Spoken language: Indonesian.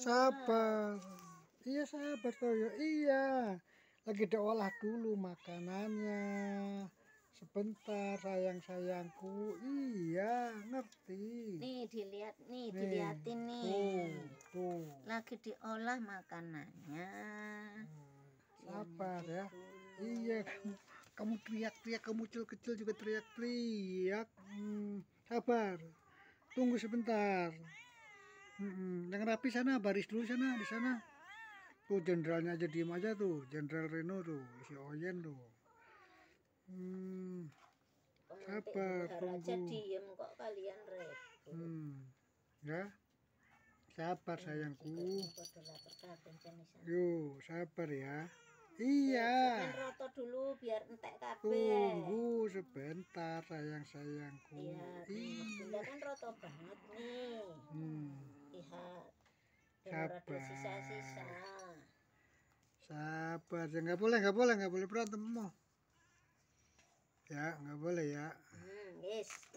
sabar iya sabar toyo ya. iya lagi diolah dulu makanannya sebentar sayang sayangku iya ngerti nih dilihat nih, nih. dilihatin nih tuh, tuh. lagi diolah makanannya hmm, sabar ya iya kamu teriak-teriak kamu kecil-kecil juga teriak-teriak hmm, sabar tunggu sebentar yang rapi sana baris dulu sana di sana tuh jenderalnya aja diem aja tuh jenderal Reno tuh si Oyen tuh hmm, apa aja diem kok kalian repot hmm, ya sabar sayangku yuk sabar ya iya, iya roto dulu biar entek kabeh tunggu sebentar sayang sayangku iya, iya. kan roto banget nih sabar sisa-sisa sabar ya nggak boleh nggak boleh nggak boleh berantem mau ya nggak boleh ya hmm, yes